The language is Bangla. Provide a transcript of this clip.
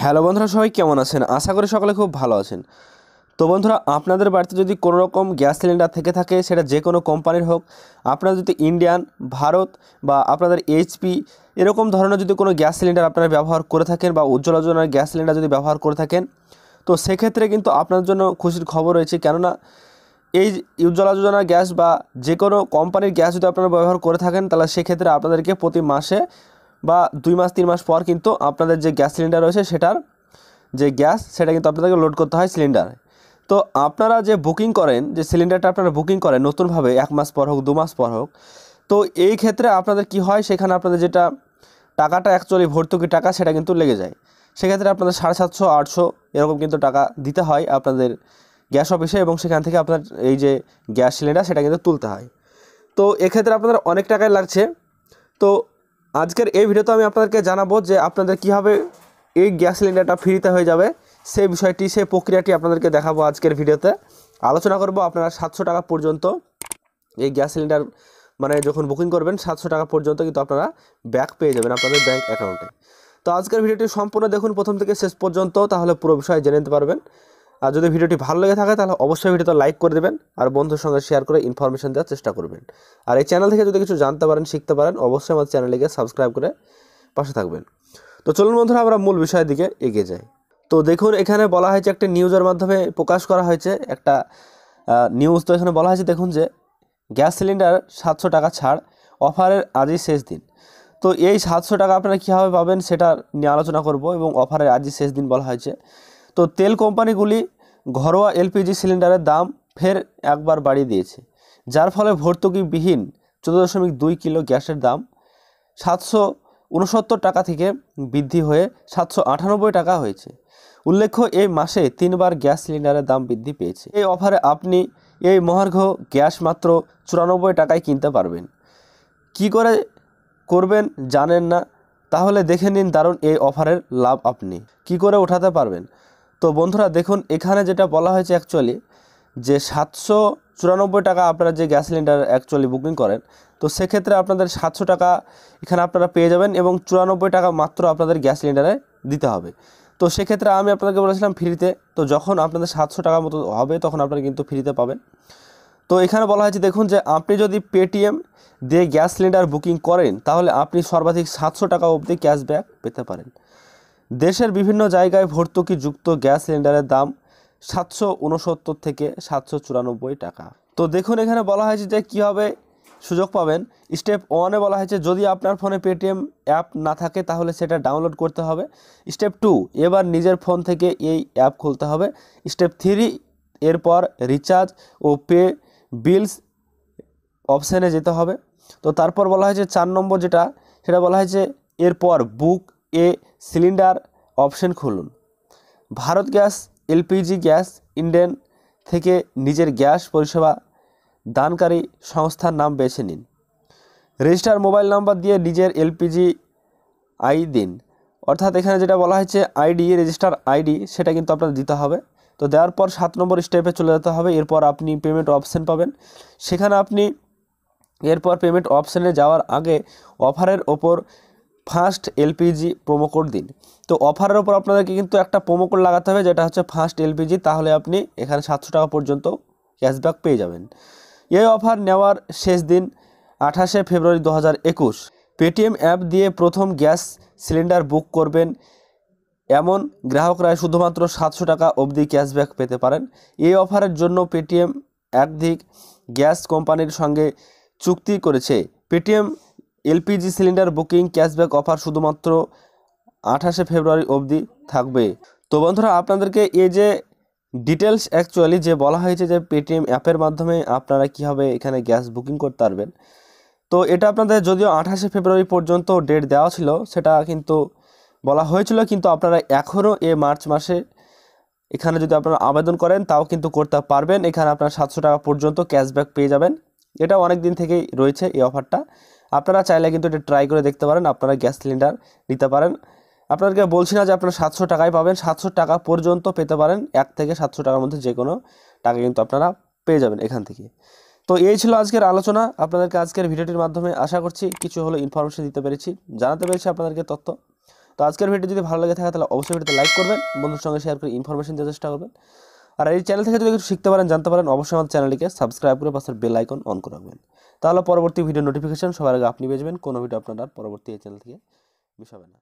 হ্যালো বন্ধুরা সবাই কেমন আছেন আশা করি সকলে খুব ভালো আছেন তো বন্ধুরা আপনাদের বাড়িতে যদি কোনো রকম গ্যাস সিলিন্ডার থেকে থাকে সেটা যে কোনো কোম্পানির হোক আপনারা যদি ইন্ডিয়ান ভারত বা আপনাদের এইচপি এরকম ধরনের যদি কোনো গ্যাস সিলিন্ডার আপনারা ব্যবহার করে থাকেন বা উজ্জ্বলা যোজনার গ্যাস সিলিন্ডার যদি ব্যবহার করে থাকেন তো সেক্ষেত্রে কিন্তু আপনার জন্য খুশির খবর রয়েছে কেননা এই উজ্জ্বলা যোজনার গ্যাস বা যে কোনো কোম্পানির গ্যাস যদি আপনারা ব্যবহার করে থাকেন তাহলে সেক্ষেত্রে আপনাদেরকে প্রতি মাসে বা দুই মাস তিন মাস পর কিন্তু আপনাদের যে গ্যাস সিলিন্ডার রয়েছে সেটার যে গ্যাস সেটা কিন্তু আপনাদেরকে লোড করতে হয় সিলিন্ডার তো আপনারা যে বুকিং করেন যে সিলিন্ডারটা আপনারা বুকিং করেন নতুনভাবে এক মাস পর হোক দু মাস পর হোক তো এই ক্ষেত্রে আপনাদের কি হয় সেখানে আপনাদের যেটা টাকাটা অ্যাকচুয়ালি ভর্তুকি টাকা সেটা কিন্তু লেগে যায় সেক্ষেত্রে আপনাদের সাড়ে সাতশো আটশো এরকম কিন্তু টাকা দিতে হয় আপনাদের গ্যাস অফিসে এবং সেখান থেকে আপনার এই যে গ্যাস সিলিন্ডার সেটা কিন্তু তুলতে হয় তো এক্ষেত্রে আপনাদের অনেক টাকাই লাগছে তো আজকের এই ভিডিওতে আমি আপনাদেরকে জানাবো যে আপনাদের কীভাবে এই গ্যাস সিলিন্ডারটা ফ্রিতে হয়ে যাবে সেই বিষয়টি সেই প্রক্রিয়াটি আপনাদেরকে দেখাবো আজকের ভিডিওতে আলোচনা করব আপনারা সাতশো টাকা পর্যন্ত এই গ্যাস সিলিন্ডার মানে যখন বুকিং করবেন সাতশো টাকা পর্যন্ত কিন্তু আপনারা ব্যাক পেয়ে যাবেন আপনাদের ব্যাঙ্ক অ্যাকাউন্টে তো আজকের ভিডিওটি সম্পূর্ণ দেখুন প্রথম থেকে শেষ পর্যন্ত তাহলে পুরো বিষয়ে জেনে নিতে পারবেন আর যদি ভিডিওটি ভালো লেগে থাকে তাহলে অবশ্যই ভিডিওটা লাইক করে দেবেন আর বন্ধুর সঙ্গে শেয়ার করে ইনফরমেশন দেওয়ার চেষ্টা করবেন আর এই চ্যানেল থেকে যদি কিছু জানতে পারেন শিখতে পারেন অবশ্যই আমার চ্যানেলটিকে সাবস্ক্রাইব করে পাশে থাকবেন তো চলুন বন্ধুরা আমরা মূল বিষয়ের দিকে এগিয়ে যাই তো দেখুন এখানে বলা হয়েছে একটা নিউজের মাধ্যমে প্রকাশ করা হয়েছে একটা নিউজ তো এখানে বলা হয়েছে দেখুন যে গ্যাস সিলিন্ডার সাতশো টাকা ছাড় অফারের আজই শেষ দিন তো এই সাতশো টাকা আপনারা কীভাবে পাবেন সেটা নিয়ে আলোচনা করব এবং অফারের আজই শেষ দিন বলা হয়েছে তো তেল কোম্পানিগুলি ঘরোয়া এলপিজি সিলিন্ডারের দাম ফের একবার বাড়িয়ে দিয়েছে যার ফলে ভর্তুকিবিহীন চোদ্দ দশমিক দুই কিলো গ্যাসের দাম সাতশো উনসত্তর টাকা থেকে বৃদ্ধি হয়ে সাতশো আটানব্বই টাকা হয়েছে উল্লেখ্য এই মাসে তিনবার গ্যাস সিলিন্ডারের দাম বৃদ্ধি পেয়েছে এই অফারে আপনি এই মহার্ঘ গ্যাস মাত্র চুরানব্বই টাকায় কিনতে পারবেন কি করে করবেন জানেন না তাহলে দেখে নিন দারুণ এই অফারের লাভ আপনি কি করে ওঠাতে পারবেন তো বন্ধুরা দেখুন এখানে যেটা বলা হয়েছে অ্যাকচুয়ালি যে সাতশো চুরানব্বই টাকা আপনারা যে গ্যাস সিলিন্ডার অ্যাকচুয়ালি বুকিং করেন তো সেক্ষেত্রে আপনাদের সাতশো টাকা এখানে আপনারা পেয়ে যাবেন এবং চুরানব্বই টাকা মাত্র আপনাদের গ্যাস সিলিন্ডারে দিতে হবে তো সেক্ষেত্রে আমি আপনাদেরকে বলেছিলাম ফ্রিতে তো যখন আপনাদের সাতশো টাকা মতো হবে তখন আপনারা কিন্তু ফ্রিতে পাবেন তো এখানে বলা হয়েছে দেখুন যে আপনি যদি পেটিএম দিয়ে গ্যাস সিলিন্ডার বুকিং করেন তাহলে আপনি সর্বাধিক সাতশো টাকা অবধি ক্যাশব্যাক পেতে পারেন দেশের বিভিন্ন জায়গায় ভর্তুকিযুক্ত গ্যাস সিলিন্ডারের দাম সাতশো উনসত্তর থেকে সাতশো চুরানব্বই টাকা তো দেখুন এখানে বলা হয়েছে যে কীভাবে সুযোগ পাবেন স্টেপ ওয়ানে বলা হয়েছে যদি আপনার ফোনে পেটিএম অ্যাপ না থাকে তাহলে সেটা ডাউনলোড করতে হবে স্টেপ টু এবার নিজের ফোন থেকে এই অ্যাপ খুলতে হবে স্টেপ থ্রি এরপর রিচার্জ ও পে বিলস অপশানে যেতে হবে তো তারপর বলা হয়েছে চার নম্বর যেটা সেটা বলা হয়েছে এরপর বুক এ সিলিন্ডার অপশন খুলুন Bharat gas LPG gas Indane থেকে নিজের গ্যাস পরিষেবা দানকারী সংস্থার নাম বেছে নিন রেজিস্টার মোবাইল নাম্বার দিয়ে নিজের এলপিজি আই দিন অর্থাৎ এখানে যেটা বলা হয়েছে আইডি রেজিস্টার আইডি সেটা কিন্তু আপনার দিতে হবে তো দেওয়ার পর সাত নম্বর স্টেপে চলে যেতে হবে এরপর আপনি পেমেন্ট অপশান পাবেন সেখানে আপনি এরপর পেমেন্ট অপশানে যাওয়ার আগে অফারের ওপর ফার্স্ট এলপিজি প্রোমো কোড দিন তো অফারের ওপর আপনাদেরকে কিন্তু একটা প্রোমো কোড লাগাতে হবে যেটা হচ্ছে ফার্স্ট এলপিজি তাহলে আপনি এখানে সাতশো টাকা পর্যন্ত ক্যাশব্যাক পেয়ে যাবেন এই অফার নেওয়ার শেষ দিন আঠাশে ফেব্রুয়ারি দু হাজার একুশ পেটিএম অ্যাপ দিয়ে প্রথম গ্যাস সিলিন্ডার বুক করবেন এমন গ্রাহকরা শুধুমাত্র সাতশো টাকা অবধি ক্যাশব্যাক পেতে পারেন এই অফারের জন্য পেটিএম একাধিক গ্যাস কোম্পানির সঙ্গে চুক্তি করেছে Paytm LPG cylinder booking cashback offer শুধুমাত্র আঠাশে ফেব্রুয়ারি অবধি থাকবে তো বন্ধুরা আপনাদেরকে এই যে ডিটেলস অ্যাকচুয়ালি যে বলা হয়েছে যে পেটিএম অ্যাপের মাধ্যমে আপনারা কীভাবে এখানে গ্যাস বুকিং করতে পারবেন তো এটা আপনাদের যদিও আঠাশে ফেব্রুয়ারি পর্যন্ত ডেট দেওয়া ছিল সেটা কিন্তু বলা হয়েছিল কিন্তু আপনারা এখনও এ মার্চ মাসে এখানে যদি আপনারা আবেদন করেন তাও কিন্তু করতে পারবেন এখানে আপনারা সাতশো টাকা পর্যন্ত ক্যাশব্যাক পেয়ে যাবেন এটা অনেক দিন থেকেই রয়েছে এই অফারটা আপনারা চাইলে কিন্তু এটা ট্রাই করে দেখতে পারেন আপনারা গ্যাস সিলিন্ডার নিতে পারেন আপনাদেরকে বলছি না যে আপনারা সাতশো টাকায় পাবেন সাতশো টাকা পর্যন্ত পেতে পারেন এক থেকে সাতশো টাকার মধ্যে যে কোনো টাকা কিন্তু আপনারা পেয়ে যাবেন এখান থেকে তো এই ছিল আজকের আলোচনা আপনাদেরকে আজকের ভিডিওটির মাধ্যমে আশা করছি কিছু হলো ইনফরমেশন দিতে পেরেছি জানাতে পেরেছি আপনাদেরকে তথ্য তো আজকের ভিডিও যদি ভালো লাগে থাকে তাহলে অবশ্যই ভিডিওতে লাইক করবেন বন্ধুর সঙ্গে শেয়ার করে ইনফরমেশন দেওয়ার চেষ্টা করবেন আর এই চ্যানেল থেকে যদি কিছু শিখতে পারেন জানতে পারেন অবশ্যই আমাদের চ্যানেলটিকে সাবস্ক্রাইব করে পাশের বেল আইকন অন করে রাখবেন তাহলে পরবর্তী ভিডিও নোটিফিকেশন সবার আগে আপনি পেয়ে যাবেন কোনো ভিডিও আপনার পরবর্তী এই চ্যানেল থেকে মিস হবে না